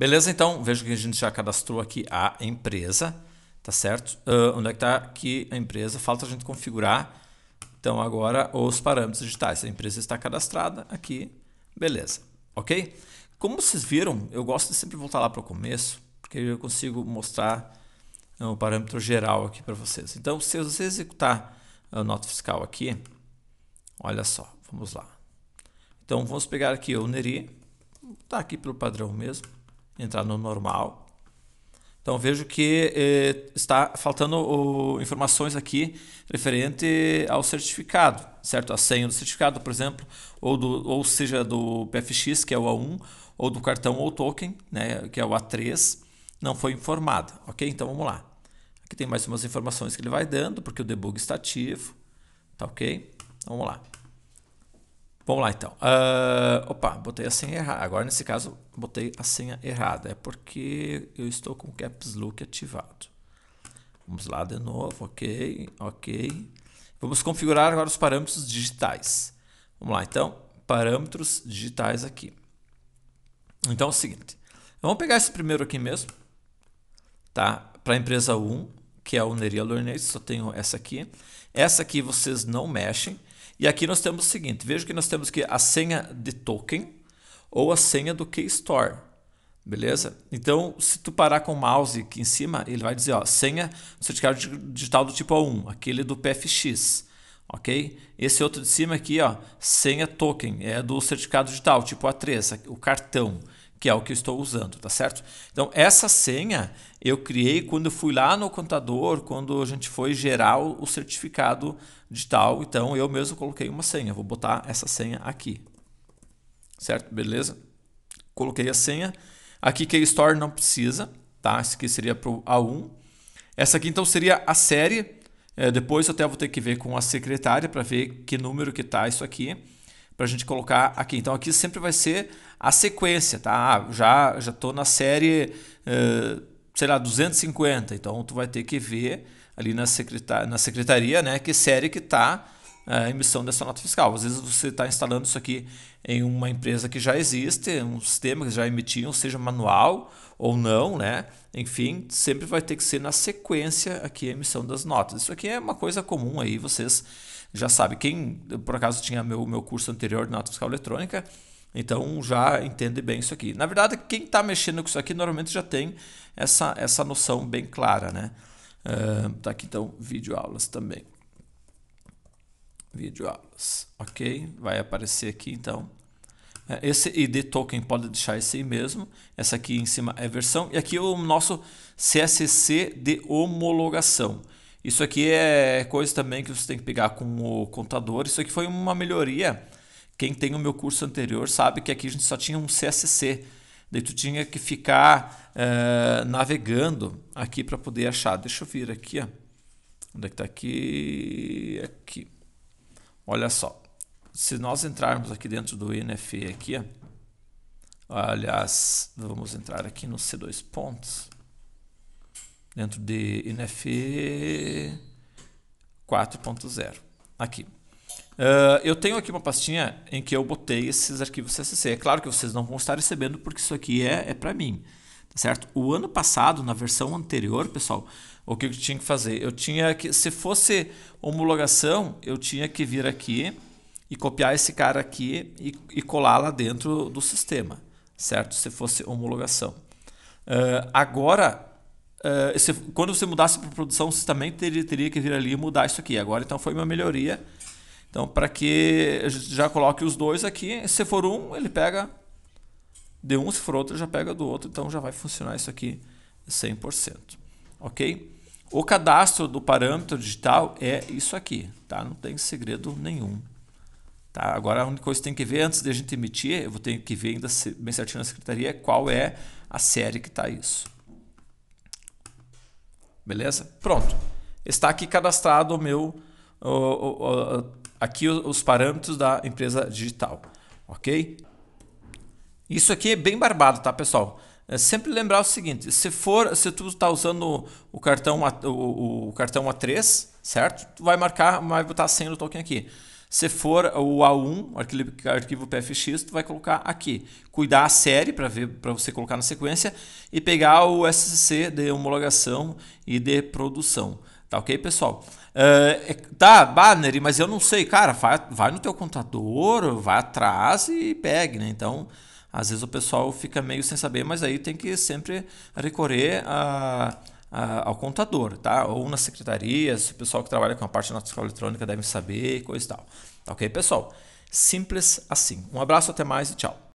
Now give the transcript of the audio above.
Beleza, então, vejo que a gente já cadastrou aqui a empresa, tá certo? Uh, onde é que está aqui a empresa? Falta a gente configurar, então, agora os parâmetros digitais. A empresa está cadastrada aqui, beleza, ok? Como vocês viram, eu gosto de sempre voltar lá para o começo, porque eu consigo mostrar ah, o parâmetro geral aqui para vocês. Então, se você executar ah, a nota fiscal aqui, olha só, vamos lá. Então, vamos pegar aqui o NERI, tá aqui pelo padrão mesmo entrar no normal. Então vejo que eh, está faltando informações aqui referente ao certificado, certo? A senha do certificado, por exemplo, ou, do, ou seja, do PFX, que é o A1, ou do cartão ou token, né, que é o A3, não foi informada, ok? Então vamos lá. Aqui tem mais umas informações que ele vai dando, porque o debug está ativo, tá ok? Então, vamos lá. Vamos lá então. Uh, opa, botei a senha errada. Agora nesse caso botei a senha errada. É porque eu estou com o Caps Lock ativado. Vamos lá de novo, ok, ok. Vamos configurar agora os parâmetros digitais. Vamos lá então, parâmetros digitais aqui. Então é o seguinte, vamos pegar esse primeiro aqui mesmo, tá? Para a empresa 1, que é a Uneria Learning, só tenho essa aqui. Essa aqui vocês não mexem e aqui nós temos o seguinte, veja que nós temos que a senha de token ou a senha do Key Store. Beleza? Então, se tu parar com o mouse aqui em cima, ele vai dizer, ó, senha do certificado digital do tipo A1, aquele do PFX, ok? Esse outro de cima aqui, ó, senha token, é do certificado digital, tipo A3, o cartão que é o que eu estou usando, tá certo? Então, essa senha eu criei quando eu fui lá no contador, quando a gente foi gerar o certificado digital, então eu mesmo coloquei uma senha, vou botar essa senha aqui. Certo? Beleza? Coloquei a senha. Aqui que store não precisa, tá? Esse aqui seria para o A1. Essa aqui então seria a série. É, depois eu até vou ter que ver com a secretária para ver que número que tá isso aqui para a gente colocar aqui. Então aqui sempre vai ser a sequência, tá? Ah, já já estou na série, uh, sei lá, 250. Então tu vai ter que ver ali na, secreta na secretaria, né, que série que tá a emissão dessa nota fiscal. Às vezes você está instalando isso aqui em uma empresa que já existe, um sistema que já emitiu, seja manual ou não, né? Enfim, sempre vai ter que ser na sequência aqui a emissão das notas. Isso aqui é uma coisa comum aí, vocês já sabem. Quem, por acaso, tinha meu, meu curso anterior de nota fiscal eletrônica, então já entende bem isso aqui. Na verdade, quem está mexendo com isso aqui normalmente já tem essa, essa noção bem clara, né? Uh, tá aqui então vídeo aulas também videoaulas, ok? Vai aparecer aqui então. É, esse ID token pode deixar esse aí mesmo. Essa aqui em cima é versão. E aqui é o nosso CSC de homologação. Isso aqui é coisa também que você tem que pegar com o contador. Isso aqui foi uma melhoria. Quem tem o meu curso anterior sabe que aqui a gente só tinha um CSC. Daí tu tinha que ficar é, navegando aqui para poder achar. Deixa eu vir aqui. Ó. Onde é que está aqui? Aqui. Olha só, se nós entrarmos aqui dentro do INFE aqui, aliás, vamos entrar aqui no C2 pontos, dentro de INFE 4.0, aqui. Uh, eu tenho aqui uma pastinha em que eu botei esses arquivos CSC. É claro que vocês não vão estar recebendo porque isso aqui é, é para mim tá certo? O ano passado, na versão anterior, pessoal, o que eu tinha que fazer? Eu tinha que, se fosse homologação, eu tinha que vir aqui e copiar esse cara aqui e, e colar lá dentro do sistema, certo? Se fosse homologação. Uh, agora, uh, quando você mudasse para produção, você também teria, teria que vir ali e mudar isso aqui. Agora, então, foi uma melhoria. Então, para que já coloque os dois aqui, se for um, ele pega de um, se for outro, já pega do outro, então já vai funcionar isso aqui 100%. Ok? O cadastro do parâmetro digital é isso aqui, tá? Não tem segredo nenhum. Tá? Agora, a única coisa que tem que ver antes de a gente emitir, eu vou ter que ver ainda bem certinho na secretaria qual é a série que está isso. Beleza? Pronto. Está aqui cadastrado o meu. O, o, o, aqui os parâmetros da empresa digital. Ok? Isso aqui é bem barbado, tá, pessoal? É sempre lembrar o seguinte, se for, se tu está usando o cartão, A, o, o cartão A3, certo? Tu vai marcar, vai botar a senha do token aqui. Se for o A1, arquivo, arquivo PFX, tu vai colocar aqui. Cuidar a série para ver para você colocar na sequência e pegar o SCC de homologação e de produção. Tá ok, pessoal? Uh, tá, Banner, mas eu não sei. Cara, vai, vai no teu contador, vai atrás e pegue, né? Então, às vezes o pessoal fica meio sem saber, mas aí tem que sempre recorrer a, a, ao contador, tá? Ou na secretaria, se o pessoal que trabalha com a parte da fiscal eletrônica deve saber, coisa e tal. Tá ok, pessoal? Simples assim. Um abraço, até mais e tchau.